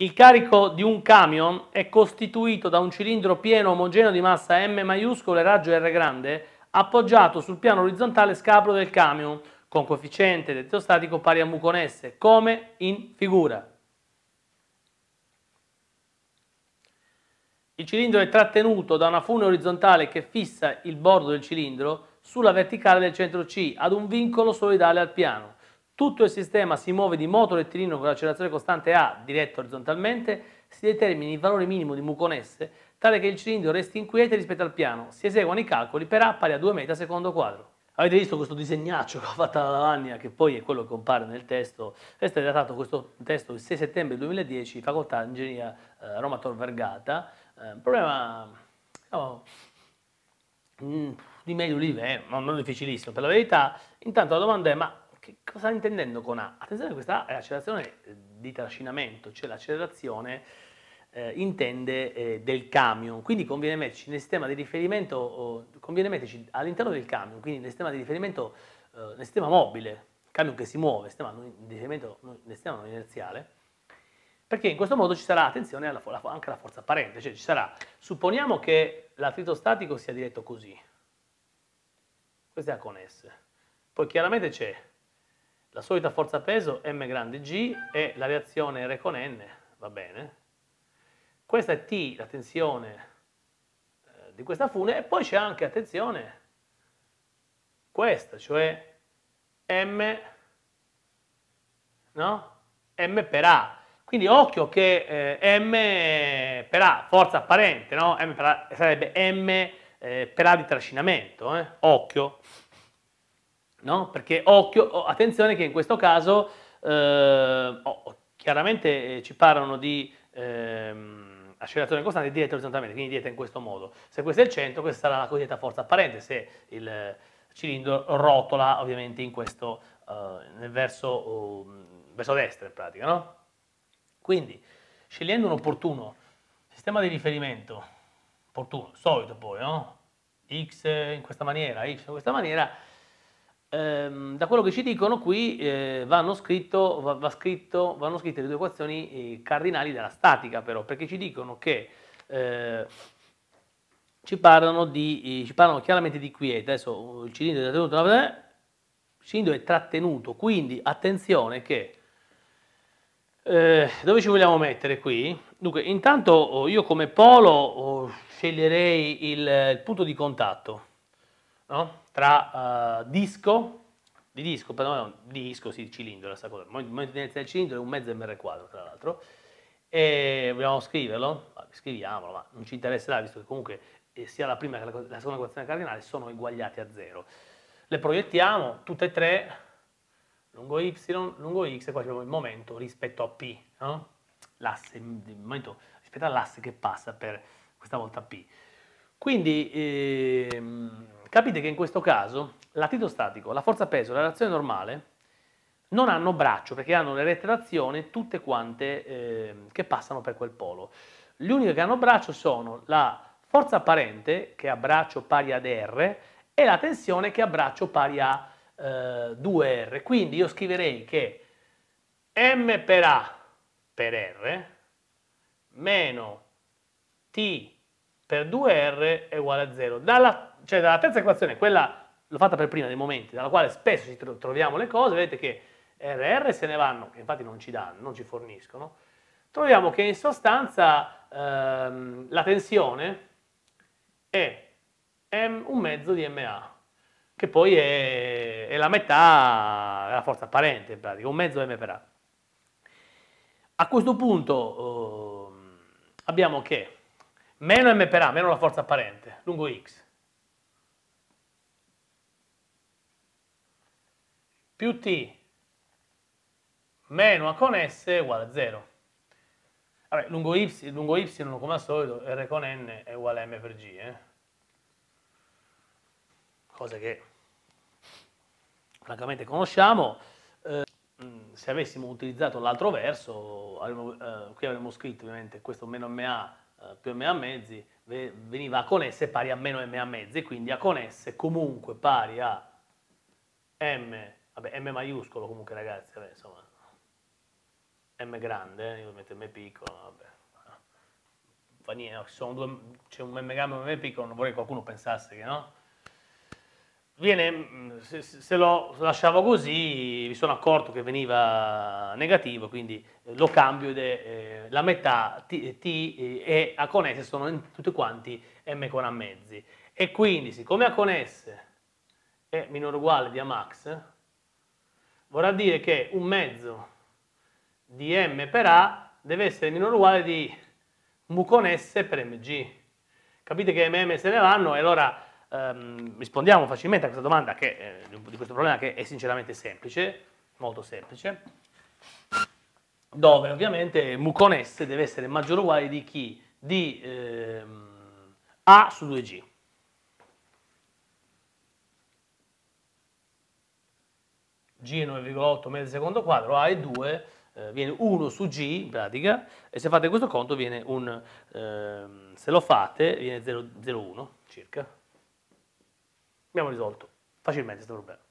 Il carico di un camion è costituito da un cilindro pieno omogeneo di massa M maiuscolo e raggio R grande appoggiato sul piano orizzontale scabro del camion con coefficiente elettrostatico pari a mu con S, come in figura. Il cilindro è trattenuto da una fune orizzontale che fissa il bordo del cilindro sulla verticale del centro C ad un vincolo solidale al piano tutto il sistema si muove di moto rettilineo con l'accelerazione costante A diretta orizzontalmente, si determina il valore minimo di muconesse tale che il cilindro resti inquieto rispetto al piano, si eseguono i calcoli per A pari a 2 metri secondo quadro. Avete visto questo disegnaccio che ho fatto alla lavagna, che poi è quello che compare nel testo. Questo è datato questo testo il 6 settembre 2010, facoltà di ingegneria eh, Roma Tor Vergata. Eh, problema oh, diciamo, mh, mm, di medio livello, eh, non difficilissimo per la verità. Intanto la domanda è, ma che cosa intendendo con A? Attenzione, questa A è l'accelerazione eh, di trascinamento, cioè l'accelerazione eh, intende eh, del camion, quindi conviene metterci nel sistema di riferimento, oh, conviene metterci all'interno del camion, quindi nel sistema di riferimento, eh, nel sistema mobile, camion che si muove, sistema di riferimento nel sistema non inerziale, perché in questo modo ci sarà attenzione alla, anche alla forza apparente, cioè ci sarà, supponiamo che l'attrito statico sia diretto così, questa è A con S, poi chiaramente c'è la solita forza peso M grande G è la reazione R con N, va bene. Questa è T, la tensione eh, di questa fune, e poi c'è anche, attenzione, questa, cioè M, no? M per A. Quindi occhio che eh, M per A, forza apparente, no? M per A, sarebbe M eh, per A di trascinamento, eh? occhio no? Perché occhio, attenzione che in questo caso eh, oh, chiaramente eh, ci parlano di ehm, accelerazione costante diretta orizzontalmente, quindi diretta in questo modo. Se questo è il centro, questa sarà la cosiddetta forza apparente, se il cilindro rotola ovviamente in questo, eh, nel verso, um, verso destra in pratica, no? Quindi, scegliendo un opportuno sistema di riferimento, opportuno, solito poi, no? X in questa maniera, Y in questa maniera, ehm, da quello che ci dicono qui eh, vanno, scritto, va, va scritto, vanno, scritte le due equazioni eh, cardinali della statica però, perché ci dicono che eh, ci, parlano di, eh, ci, parlano chiaramente di quiete, adesso eh, il cilindro è trattenuto, il cilindro è trattenuto, quindi attenzione che eh, dove ci vogliamo mettere qui? Dunque, intanto oh, io come polo oh, sceglierei il, il, punto di contatto, no? tra uh, disco, di disco, pardon, disco, sì, cilindro, la sta cosa, mantenenza del cilindro è un mezzo mr quadro, tra l'altro, e vogliamo scriverlo? scriviamolo, ma non ci interesserà, visto che comunque eh, sia la prima che la, seconda equazione cardinale sono uguagliate a zero. Le proiettiamo tutte e tre lungo y, lungo x, e qua abbiamo il momento rispetto a P, no? l'asse, il momento rispetto all'asse che passa per questa volta P. Quindi ehm, Capite che in questo caso l'attrito statico, la forza peso e la reazione normale non hanno braccio perché hanno le rette d'azione tutte quante eh, che passano per quel polo. Le uniche che hanno braccio sono la forza apparente che ha braccio pari ad R e la tensione che ha braccio pari a eh, 2R. Quindi io scriverei che M per A per R meno T per 2R è uguale a 0. Dalla cioè dalla terza equazione, quella l'ho fatta per prima dei momenti, dalla quale spesso ci troviamo le cose, vedete che R e R se ne vanno, che infatti non ci danno, non ci forniscono, troviamo che in sostanza ehm, la tensione è m, un mezzo di MA, che poi è, è la metà, è la forza apparente in pratica, un mezzo m per A. A questo punto eh, abbiamo che meno m per A, meno la forza apparente, lungo x, più t meno a con s è uguale a 0. Vabbè, lungo y, lungo y, come al solito r con n è uguale a m per g. Eh? Cosa che francamente conosciamo. Eh, mm, se avessimo utilizzato l'altro verso, avremmo, eh, qui avremmo scritto ovviamente questo meno ma eh, più ma mezzi veniva a con s pari a meno ma mezzi, quindi a con s comunque pari a m Vabbè, M maiuscolo comunque ragazzi, vabbè, insomma. M grande, eh, io metto M piccolo, vabbè. Fa niente, c'è un M grande e un M piccolo, non vorrei che qualcuno pensasse che no. Viene, mm, se, se, lo lasciavo così mi sono accorto che veniva negativo, quindi eh, lo cambio ed è eh, la metà T, eh, T e A con S sono tutti quanti M con A mezzi. E quindi siccome A con S è minore o uguale di A max, vorrà dire che un mezzo di m per a deve essere minore o uguale di mu con s per mg. Capite che mm se ne vanno e allora ehm, rispondiamo facilmente a questa domanda che, eh, di questo problema che è sinceramente semplice, molto semplice, dove ovviamente mu con s deve essere maggiore o uguale di chi? Di ehm, a su 2g. G è 9,8 metri secondo quadro, A è 2, eh, viene 1 su G in pratica, e se fate questo conto viene un, eh, se lo fate, viene 0,1 circa. Abbiamo risolto facilmente questo problema.